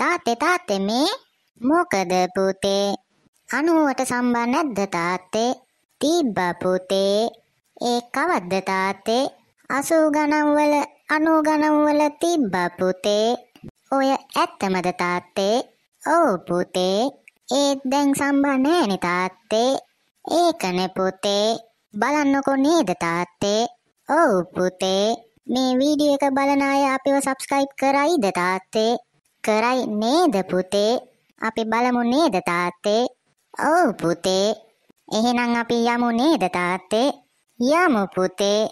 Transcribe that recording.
තාත්තේ තාත්තේ මේ මොකද පුතේ? අනුවට සම්බන් නැද්ද තාත්තේ? තිබ්බ පුතේ. ඒ කවද්ද තාත්තේ? 80 ගණන් වල 90 ගණන් වල තිබ්බ පුතේ. ඔය ඇත්තමද තාත්තේ? ඔව් පුතේ. ඒත් දැන් සම්බන් නැහැනේ තාත්තේ. ඒකනේ පුතේ. බලන්නකෝ නේද තාත්තේ? ඔව් පුතේ. මේ වීඩියෝ එක බලන අය අපිව සබ්ස්ක්‍රයිබ් කරයිද තාත්තේ? කරයි නේද පුතේ? අපි බලමු නේද තාත්තේ? ඔව් පුතේ. එහෙනම් අපි යමු නේද තාත්තේ? යමු පුතේ.